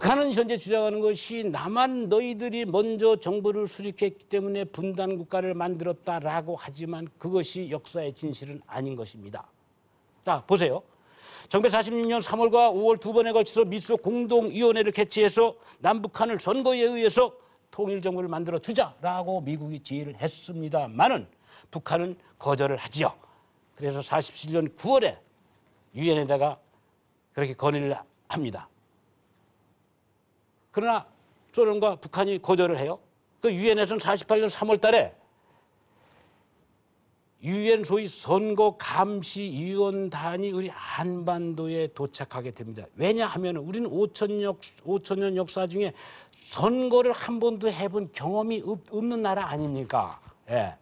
북한은 현재 주장하는 것이 남한 너희들이 먼저 정부를 수립했기 때문에 분단 국가를 만들었다라고 하지만 그것이 역사의 진실은 아닌 것입니다. 자, 보세요. 1 9 46년 3월과 5월 두 번에 걸쳐서 미소 공동위원회를 개최해서 남북한을 선거에 의해서 통일정부를 만들어 주자라고 미국이 지휘를 했습니다만은 북한은 거절을 하지요. 그래서 47년 9월에 유엔에다가 그렇게 건의를 합니다. 그러나 소련과 북한이 거절을 해요. 그 유엔에서는 48년 3월 달에 유엔 소위 선거 감시위원단이 우리 한반도에 도착하게 됩니다. 왜냐하면 우리는 5천 역, 5천 년 역사 중에 선거를 한 번도 해본 경험이 없, 는 나라 아닙니까? 예.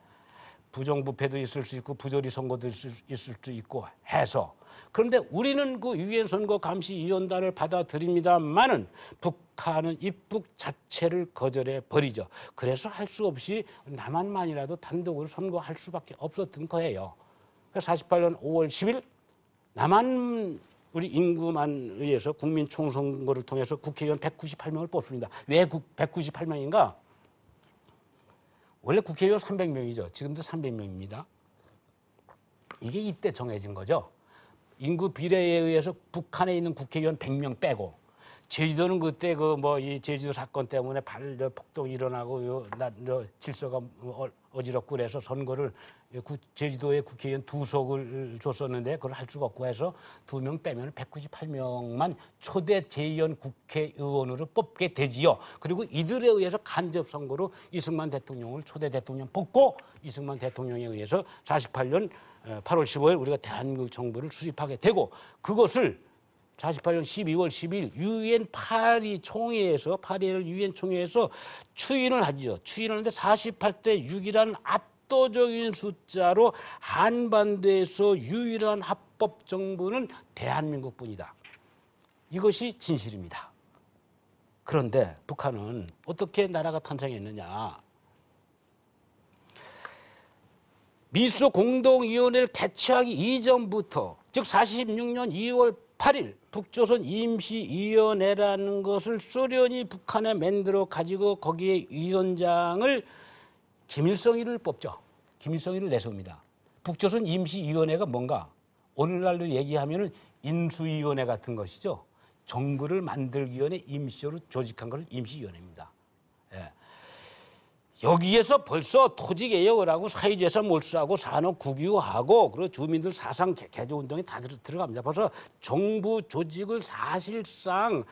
부정부패도 있을 수 있고 부조리 선거도 있을, 있을 수 있고 해서 그런데 우리는 그 유엔선거 감시위원단을 받아들입니다만은 북한은 입국 자체를 거절해 버리죠. 그래서 할 수 없이 남한만이라도 단독으로 선거할 수밖에 없었던 거예요. 그 48년 5월 10일 남한 우리 인구만 위해서 국민 총선거를 통해서 국회의원 198명을 뽑습니다. 왜 198명인가? 원래 국회의원 300명이죠. 지금도 300명입니다. 이게 이때 정해진 거죠. 인구 비례에 의해서 북한에 있는 국회의원 100명 빼고 제주도는 그때 그 뭐 이 제주도 사건 때문에 발저 폭동 일어나고 요나요 질서가 어, 어, 어지럽고 그래서 선거를 구, 제주도에 국회의원 두 석을 줬었는데 그걸 할 수가 없고 해서 두 명 빼면 198명만 초대 재의원 국회의원으로 뽑게 되지요. 그리고 이들에 의해서 간접 선거로 이승만 대통령을 초대 대통령 뽑고 이승만 대통령에 의해서 48년 8월 15일 우리가 대한민국 정부를 수립하게 되고 그것을 48년 12월 12일 유엔 파리 총회에서 파리를 유엔 총회에서 추인을 하죠. 추인을 하는데 48대 6이라는 압도적인 숫자로 한반도에서 유일한 합법 정부는 대한민국뿐이다. 이것이 진실입니다. 그런데 북한은 어떻게 나라가 탄생했느냐? 미수 공동위원회를 개최하기 이전부터 즉 46년 2월 8일 북조선 임시위원회라는 것을 소련이 북한에 만들어 가지고 거기에 위원장을 김일성이를 뽑죠. 김일성이를 내세웁니다. 북조선 임시위원회가 뭔가 오늘날로 얘기하면 인수위원회 같은 것이죠. 정부를 만들기 위해 임시로 조직한 것을 임시위원회입니다. 여기에서 벌써 토지 개혁을 하고 사유재산 몰수하고 산업 국유하고 화 그리고 주민들 사상 개조 운동이 다 들어갑니다. 벌써 정부 조직을 사실상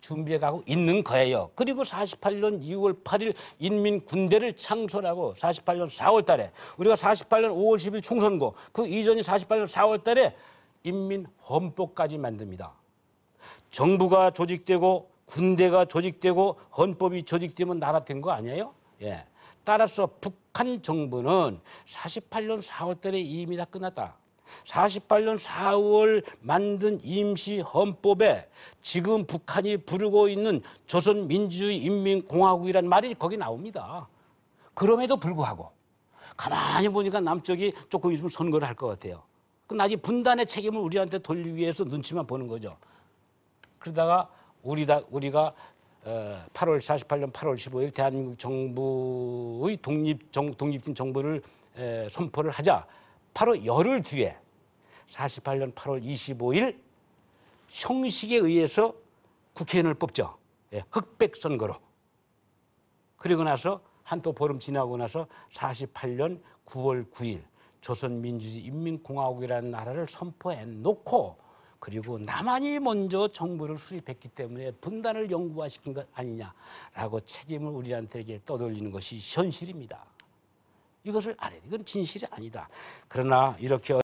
준비해가고 있는 거예요. 그리고 48년 2월 8일 인민 군대를 창설하고 48년 4월 달에 우리가 48년 5월 10일 총선거 그 이전이 48년 4월 달에 인민 헌법까지 만듭니다. 정부가 조직되고 군대가 조직되고 헌법이 조직되면 나라 된 거 아니에요? 예. 따라서 북한 정부는 48년 4월 달에 이미 다 끝났다. 48년 4월 만든 임시 헌법에 지금 북한이 부르고 있는 조선민주인민공화국이란 말이 거기 나옵니다. 그럼에도 불구하고 가만히 보니까 남쪽이 조금 있으면 선거를 할 것 같아요. 그럼 나중 분단의 책임을 우리한테 돌리기 위해서 눈치만 보는 거죠. 그러다가 우리다, 우리가 8월 48년 8월 15일 대한민국 정부의 독립 정, 독립된 정부를 선포를 하자 바로 열흘 뒤에 48년 8월 25일 형식에 의해서 국회의원을 뽑죠. 예, 흑백 선거로. 그리고 나서 한 또 보름 지나고 나서 48년 9월 9일 조선민주주의 인민공화국이라는 나라를 선포해 놓고 그리고 나만이 먼저 정부를 수립했기 때문에 분단을 연구화시킨것 아니냐라고 책임을 우리한테 떠돌리는 것이 현실입니다. 이것을 알아야 돼. 이건 진실이 아니다. 그러나 이렇게